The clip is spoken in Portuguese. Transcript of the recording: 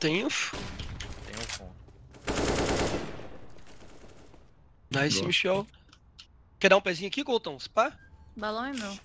Tem um, fundo. Tem fundo. Nice, Boa. Michel. Quer dar um pezinho aqui, Colton? Spa? Balão é meu.